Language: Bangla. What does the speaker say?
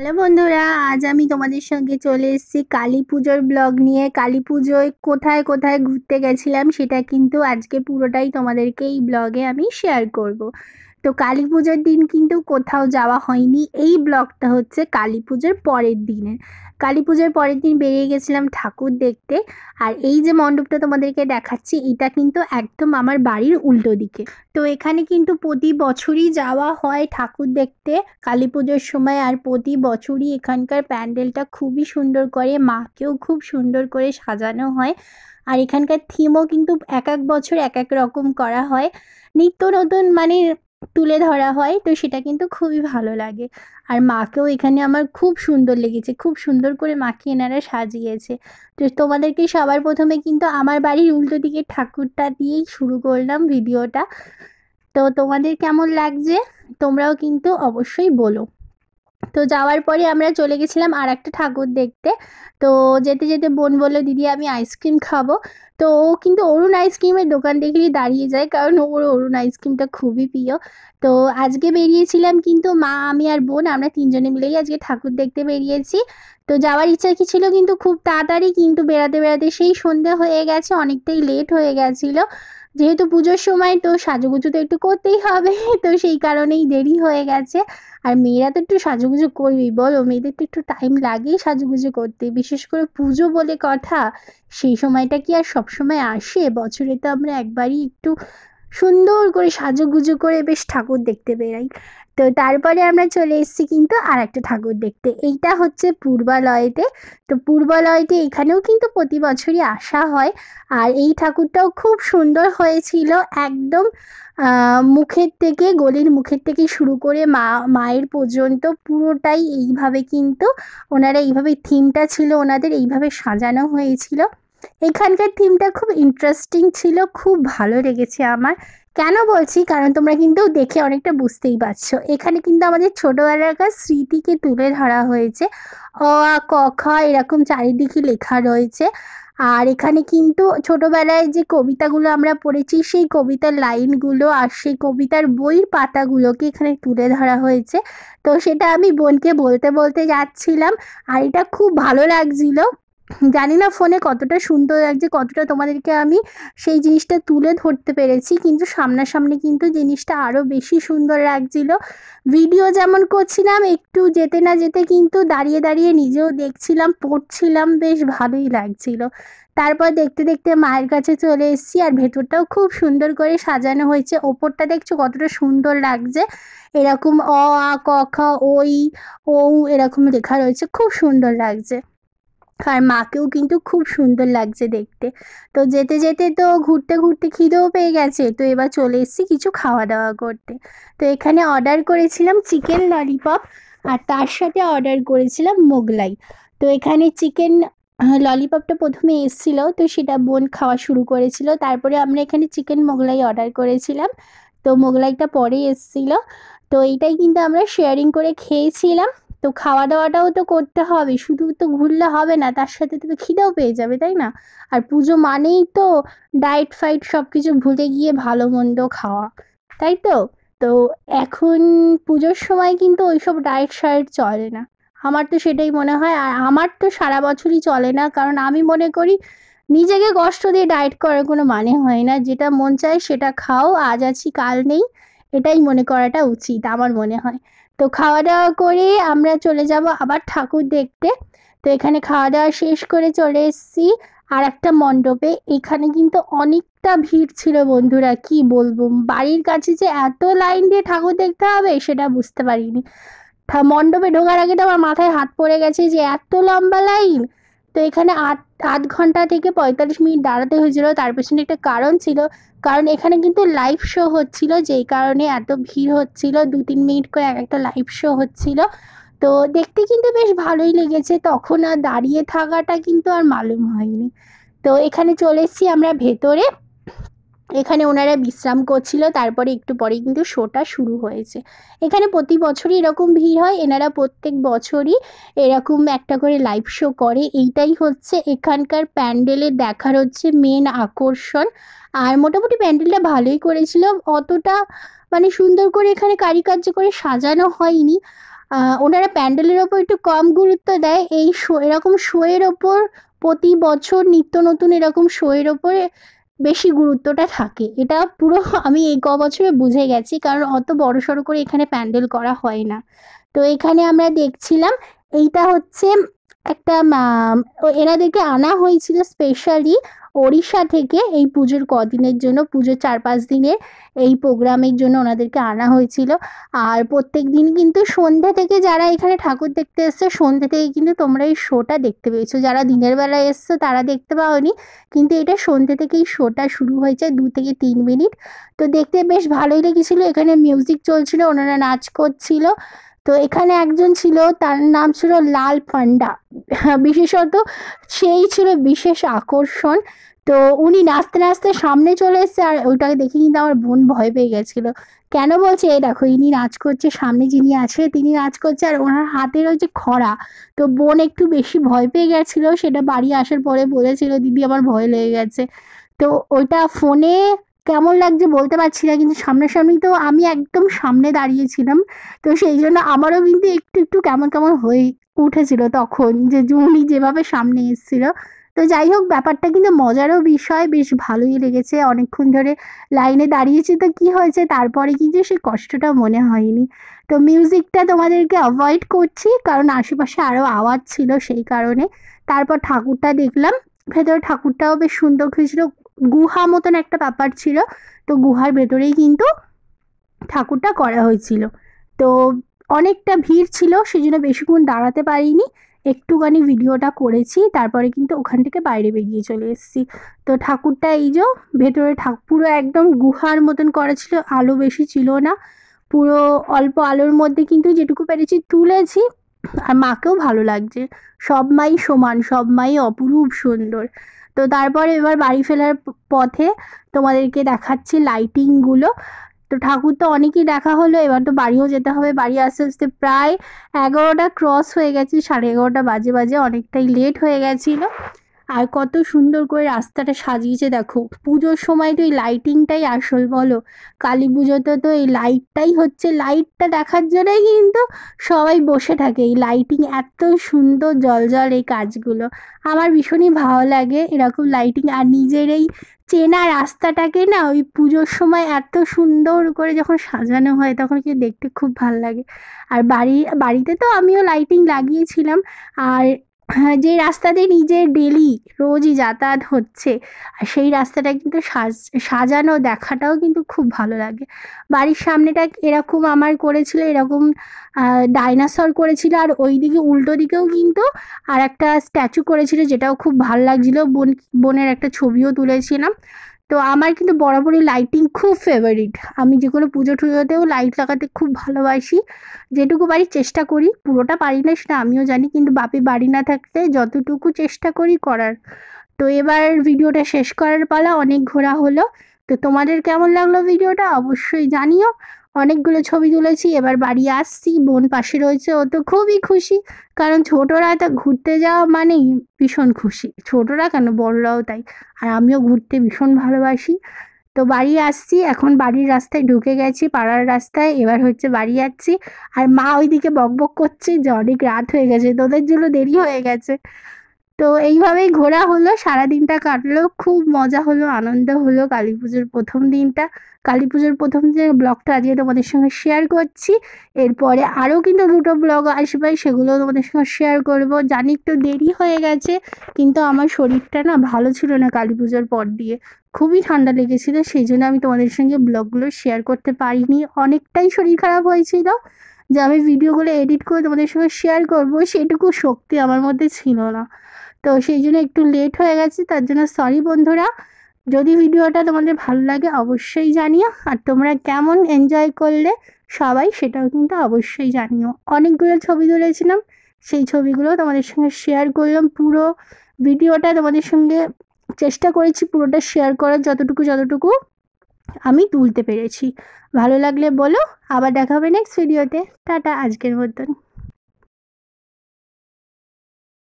হ্যালো বন্ধুরা আজ আমি তোমাদের সঙ্গে চলে এসেছি কালী পুজোর ব্লগ নিয়ে কালী পুজোয় কোথায় কোথায় ঘুরতে গেছিলাম সেটা কিন্তু আজকে পুরোটাই তোমাদেরকে এই ব্লগে আমি শেয়ার করব। তো কালী পুজোর দিন কিন্তু কোথাও যাওয়া হয়নি এই ব্লগটা হচ্ছে কালী পুজোর পরের দিনে কালী পুজোর পরের দিন বেরিয়ে গেছিলাম ঠাকুর দেখতে আর এই যে মণ্ডপটা তোমাদেরকে দেখাচ্ছি এটা কিন্তু একদম আমার বাড়ির উল্টো দিকে তো এখানে কিন্তু প্রতি বছরই যাওয়া হয় ঠাকুর দেখতে কালী পুজোর সময় আর প্রতি বছরই এখানকার প্যান্ডেলটা খুবই সুন্দর করে মাকেও খুব সুন্দর করে সাজানো হয় আর এখানকার থিমও কিন্তু এক এক বছর এক এক রকম করা হয় নিত্য নতুন মানে তুলে ধরা হয় তো সেটা কিন্তু খুবই ভালো লাগে আর মাকেও এখানে আমার খুব সুন্দর লেগেছে খুব সুন্দর করে মাকে এনারা সাজিয়েছে তো তোমাদেরকে সবার প্রথমে কিন্তু আমার বাড়ির উল্টো দিকে ঠাকুরটা দিয়েই শুরু করলাম ভিডিওটা তো তোমাদের কেমন লাগছে তোমরাও কিন্তু অবশ্যই বলো তো যাওয়ার পরে আমরা চলে গেছিলাম আর একটা ঠাকুর দেখতে তো যেতে যেতে বোন বললো দিদি আমি আইসক্রিম খাবো তো ও কিন্তু অরুণ আইসক্রিমের দোকান দেখলেই দাঁড়িয়ে যায় কারণ ওর অরুণ আইসক্রিমটা খুবই প্রিয় তো আজকে বেরিয়েছিলাম কিন্তু মা আমি আর বোন আমরা তিনজনে মিলেই আজকে ঠাকুর দেখতে বেরিয়েছি তো যাওয়ার ইচ্ছা কি ছিল কিন্তু খুব তাড়াতাড়ি কিন্তু বেড়াতে বেড়াতে সেই সন্ধ্যা হয়ে গেছে অনেকটাই লেট হয়ে গেছিলো যেহেতু পুজোর সময় তো সাজুগুজু তো একটু করতেই হবে তো সেই কারণেই দেরি হয়ে গেছে আর মেয়েরা তো একটু সাজুগুজু করবেই বলো মেয়েদের তো একটু টাইম লাগেই সাজুগুজু করতে বিশেষ করে পুজো বলে কথা সেই সময়টা কি আর সব সময় আসে বছরে তো আমরা একবারই একটু সুন্দর করে সাজুগুজু করে বেশ ঠাকুর দেখতে বেরাই তো তারপরে আমরা চলে এসেছি কিন্তু আর একটা ঠাকুর দেখতে এইটা হচ্ছে পূর্বালয়েতে তো পূর্বালয়েতে এখানেও কিন্তু প্রতি বছরই আসা হয় আর এই ঠাকুরটাও খুব সুন্দর হয়েছিল একদম মুখের থেকে গলির মুখের থেকে শুরু করে মা মায়ের পর্যন্ত পুরোটাই এইভাবে কিন্তু ওনারা এইভাবে থিমটা ছিল ওনাদের এইভাবে সাজানো হয়েছিল এখানকার থিমটা খুব ইন্টারেস্টিং ছিল খুব ভালো লেগেছে আমার কেন বলছি কারণ তোমরা কিন্তু দেখে অনেকটা বুঝতেই পারছো এখানে কিন্তু আমাদের ছোটোবেলাকার স্মৃতিকে তুলে ধরা হয়েছে অ আ ক খ এরকম চারিদিকে লেখা রয়েছে আর এখানে কিন্তু ছোটোবেলায় যে কবিতাগুলো আমরা পড়েছি সেই কবিতার লাইনগুলো আর সেই কবিতার বইয়ের পাতাগুলোকে এখানে তুলে ধরা হয়েছে তো সেটা আমি বোনকে বলতে বলতে যাচ্ছিলাম আর এটা খুব ভালো লাগছিল জানি না ফোনে কতটা সুন্দর লাগছে কতটা তোমাদেরকে আমি সেই জিনিসটা তুলে ধরতে পেরেছি কিন্তু সামনাসামনি কিন্তু জিনিসটা আরও বেশি সুন্দর লাগছিল ভিডিও যেমন করছিলাম একটু যেতে না যেতে কিন্তু দাঁড়িয়ে দাঁড়িয়ে নিজেও দেখছিলাম পড়ছিলাম বেশ ভালোই লাগছিল তারপর দেখতে দেখতে মায়ের কাছে চলে এসেছি আর ভেতরটাও খুব সুন্দর করে সাজানো হয়েছে ওপরটা দেখছো কতটা সুন্দর লাগছে এরকম অ আ ক খ ওই ও এরকম লেখা রয়েছে খুব সুন্দর লাগছে আর মাকেও কিন্তু খুব সুন্দর লাগছে দেখতে তো যেতে যেতে তো ঘুরতে ঘুরতে খিদেও পেয়ে গেছে তো এবার চলে এসেছি কিছু খাওয়া দাওয়া করতে তো এখানে অর্ডার করেছিলাম চিকেন ললিপপ আর তার সাথে অর্ডার করেছিলাম মোগলাই তো এখানে চিকেন ললিপপটা প্রথমে এসেছিলো তো সেটা বোন খাওয়া শুরু করেছিল তারপরে আমরা এখানে চিকেন মোগলাই অর্ডার করেছিলাম তো মোগলাইটা পরে এসেছিলো তো এইটাই কিন্তু আমরা শেয়ারিং করে খেয়েছিলাম তো খাওয়া দাওয়াটাও তো করতে হবে শুধু তো ঘুরলে হবে না তার সাথে তো খিদেও পেয়ে যাবে তাই না আর পুজো মানেই তো ডায়েট ফাইট সব কিছু ভুলে গিয়ে ভালো মন্দ খাওয়া তাই তো তো এখন পুজোর সময় কিন্তু ওইসব ডায়েট সায়েট চলে না আমার তো সেটাই মনে হয় আর আমার তো সারা বছরই চলে না কারণ আমি মনে করি নিজেকে কষ্ট দিয়ে ডায়েট করার কোনো মানে হয় না যেটা মন চায় সেটা খাও আজ আছি কাল নেই এটাই মনে করাটা উচিত আমার মনে হয় তো খাওয়া দাওয়া করে আমরা চলে যাব আবার ঠাকুর দেখতে তো এখানে খাওয়া দাওয়া শেষ করে চলে এসেছি আর একটা মণ্ডপে এখানে কিন্তু অনেকটা ভিড় ছিল বন্ধুরা কি বলবো বাড়ির কাছে যে এত লাইন দিয়ে ঠাকুর দেখতে হবে সেটা বুঝতে পারিনি মণ্ডপে ঢোকার আগে তো আমার মাথায় হাত পড়ে গেছে যে এত লম্বা লাইন তো এখানে আট আধ ঘন্টা থেকে পঁয়তাল্লিশ মিনিট দাঁড়াতে হয়েছিল তার পেছনে একটা কারণ ছিল কারণ এখানে কিন্তু লাইভ শো হচ্ছিল যেই কারণে এত ভিড় হচ্ছিল দু তিন মিনিট করে এক একটা লাইভ শো হচ্ছিল তো দেখতে কিন্তু বেশ ভালোই লেগেছে তখন আর দাঁড়িয়ে থাকাটা কিন্তু আর মালুম হয়নি তো এখানে চলে এসেছি আমরা ভেতরে এখানে ওনারা বিশ্রাম করছিল তারপরে একটু পরে কিন্তু শোটা শুরু হয়েছে এখানে প্রতি বছরই এরকম ভিড় হয় এনারা প্রত্যেক বছরই এরকম একটা করে লাইভ শো করে এইটাই হচ্ছে এখানকার প্যান্ডেলে দেখার হচ্ছে মেন আকর্ষণ আর মোটামুটি প্যান্ডেলটা ভালোই করেছিল অতটা মানে সুন্দর করে এখানে কারিকার্য করে সাজানো হয়নি ওনারা প্যান্ডেলের ওপর একটু কম গুরুত্ব দেয় এই শো এরকম শোয়ের ওপর প্রতি বছর নিত্য নতুন এরকম শোয়ের ওপরে বেশি গুরুত্বটা থাকে এটা পুরো আমি এই ক বছরে বুঝে গেছি কারণ অত বড় সড়ো করে এখানে প্যান্ডেল করা হয় না তো এখানে আমরা দেখছিলাম এইটা হচ্ছে একটা এনাদেরকে আনা হয়েছিল স্পেশালি ওড়িশা থেকে এই পুজোর কদিনের জন্য পুজোর চার পাঁচ দিনে এই প্রোগ্রামের জন্য ওনাদেরকে আনা হয়েছিল আর প্রত্যেক দিন কিন্তু সন্ধ্যা থেকে যারা এখানে ঠাকুর দেখতে এসছে সন্ধ্যা থেকে কিন্তু তোমরা এই শোটা দেখতে পেয়েছো যারা দিনের বেলা এসছো তারা দেখতে পাওনি কিন্তু এটা থেকে থেকেই শোটা শুরু হয়েছে দু থেকে তিন মিনিট তো দেখতে বেশ ভালোই লেগেছিলো এখানে মিউজিক চলছিল ওনারা নাচ করছিল তো এখানে একজন ছিল তার নাম ছিল লাল পান্ডা হ্যাঁ, বিশেষত সেই ছিল বিশেষ আকর্ষণ তো উনি নাচতে নাচতে সামনে চলে এসছে আর ওইটাকে দেখে কিন্তু আমার বোন ভয় পেয়ে গেছিল কেন বলছে এই দেখো ইনি নাচ করছে সামনে যিনি আছে তিনি নাচ করছে আর ওনার হাতের ওই যে খরা তো বোন একটু বেশি ভয় পেয়ে গেছিল সেটা বাড়ি আসার পরে বলেছিল দিদি আমার ভয় লেগে গেছে তো ওইটা ফোনে কেমন লাগছে বলতে পারছি না কিন্তু সামনাসামনি তো আমি একদম সামনে দাঁড়িয়েছিলাম তো সেই জন্য আমারও কিন্তু একটু একটু কেমন কেমন হয়ে উঠেছিল তখন যে জুনি যেভাবে সামনে এসেছিল তো যাই হোক ব্যাপারটা কিন্তু মজারও বিষয় বেশ ভালোই লেগেছে অনেকক্ষণ ধরে লাইনে দাঁড়িয়েছি তো কি হয়েছে তারপরে কিন্তু সে কষ্টটা মনে হয়নি তো মিউজিকটা তোমাদেরকে অ্যাভয়েড করছি কারণ আশেপাশে আরও আওয়াজ ছিল সেই কারণে তারপর ঠাকুরটা দেখলাম ভেতরে ঠাকুরটাও বেশ সুন্দর খুঁজলো গুহা মতন একটা ব্যাপার ছিল তো গুহার ভেতরেই কিন্তু ঠাকুরটা করা হয়েছিল তো অনেকটা ভিড় ছিল সেই জন্য বেশিক্ষণ দাঁড়াতে পারিনি একটুখানি ভিডিওটা করেছি তারপরে কিন্তু ওখান থেকে বাইরে বেরিয়ে চলে এসেছি তো ঠাকুরটা এই যে ভেতরে ঠাকুর পুরো একদম গুহার মতন করা ছিল আলো বেশি ছিল না পুরো অল্প আলোর মধ্যে কিন্তু যেটুকু পেরেছি তুলেছি আর মাকেও ভালো লাগছে সব মাই সমান সব মাই অপরূপ সুন্দর তো তারপরে এবার বাড়ি ফেরার পথে তোমাদেরকে দেখাচ্ছি লাইটিংগুলো তো ঠাকুর তো অনেকই দেখা হলো এবার তো বাড়িও যেতে হবে বাড়ি আসতে আসতে প্রায় এগারোটা ক্রস হয়ে গেছে সাড়ে এগারোটা বাজে বাজে অনেকটাই লেট হয়ে গেছিলো আর কত সুন্দর করে রাস্তাটা সাজিয়েছে দেখো পুজোর সময় তো এই লাইটিংটাই আসল বলো কালী পুজোতে তো এই লাইটটাই হচ্ছে লাইটটা দেখার জন্যই কিন্তু সবাই বসে থাকে এই লাইটিং এত সুন্দর জলজল এই কাজগুলো আমার ভীষণই ভালো লাগে এরকম লাইটিং আর নিজের এই চেনা রাস্তাটাকে না ওই পুজোর সময় এত সুন্দর করে যখন সাজানো হয় তখন কি দেখতে খুব ভাল লাগে আর বাড়ি বাড়িতে তো আমিও লাইটিং লাগিয়েছিলাম আর হ্যাঁ, যে রাস্তাতে নিজের ডেলি রোজই যাতায়াত হচ্ছে আর সেই রাস্তাটা কিন্তু সাজ সাজানো দেখাটাও কিন্তু খুব ভালো লাগে বাড়ির সামনেটা এরকম আমার করেছিল এরকম ডাইনাসর করেছিল আর ওই দিকে উল্টো দিকেও কিন্তু আর একটা স্ট্যাচু করেছিল যেটাও খুব ভালো লাগছিলো বোন বোনের একটা ছবিও তুলেছিলাম তো আমার কিন্তু বরাবরই লাইটিং খুব ফেভারিট আমি যে কোনো পুজো টুজোতেও লাইট লাগাতে খুব ভালোবাসি যেটুকু বাড়ি চেষ্টা করি পুরোটা পারি না সেটা আমিও জানি কিন্তু বাপি বাড়ি না থাকতে যতটুকু চেষ্টা করি করার তো এবার ভিডিওটা শেষ করার পালা অনেক ঘোরা হলো তো তোমাদের কেমন লাগলো ভিডিওটা অবশ্যই জানিও অনেকগুলো ছবি তুলেছি এবার বাড়ি আসছি বোন পাশে রয়েছে ও তো খুবই খুশি কারণ ছোটরা তা ঘুরতে যাওয়া মানেই ভীষণ খুশি ছোটরা কেন বড়রাও তাই আর আমিও ঘুরতে ভীষণ ভালোবাসি তো বাড়ি আসছি এখন বাড়ির রাস্তায় ঢুকে গেছি পাড়ার রাস্তায় এবার হচ্ছে বাড়ি যাচ্ছি আর মা ওইদিকে বকবক করছে যে অনেক রাত হয়ে গেছে তোদের জন্য দেরি হয়ে গেছে তো এইভাবেই ঘোরা হলো সারা দিনটা কাটলো খুব মজা হলো আনন্দ হলো কালী পুজোর প্রথম দিনটা কালী পুজোর প্রথম যে ব্লগটা আজকে তোমাদের সঙ্গে শেয়ার করছি এরপরে আরও কিন্তু দুটো ব্লগ আসবে সেগুলো তোমাদের সঙ্গে শেয়ার করব জানি একটু দেরি হয়ে গেছে কিন্তু আমার শরীরটা না ভালো ছিল না কালী পুজোর পর দিয়ে খুবই ঠান্ডা লেগেছিল সেই জন্য আমি তোমাদের সঙ্গে ব্লগগুলো শেয়ার করতে পারিনি অনেকটাই শরীর খারাপ হয়েছিল যে আমি ভিডিওগুলো এডিট করে তোমাদের সঙ্গে শেয়ার করব সেটুকু শক্তি আমার মধ্যে ছিল না তো সেই জন্য একটু লেট হয়ে গেছে তার জন্য সরি বন্ধুরা যদি ভিডিওটা তোমাদের ভালো লাগে অবশ্যই জানিও আর তোমরা কেমন এনজয় করলে সবাই সেটাও কিন্তু অবশ্যই জানিও অনেকগুলো ছবি তুলেছিলাম সেই ছবিগুলো তোমাদের সঙ্গে শেয়ার করলাম পুরো ভিডিওটা তোমাদের সঙ্গে চেষ্টা করেছি পুরোটা শেয়ার করার যতটুকু যতটুকু আমি তুলতে পেরেছি ভালো লাগলে বলো আবার দেখা হবে নেক্সট ভিডিওতে টাটা আজকের মতন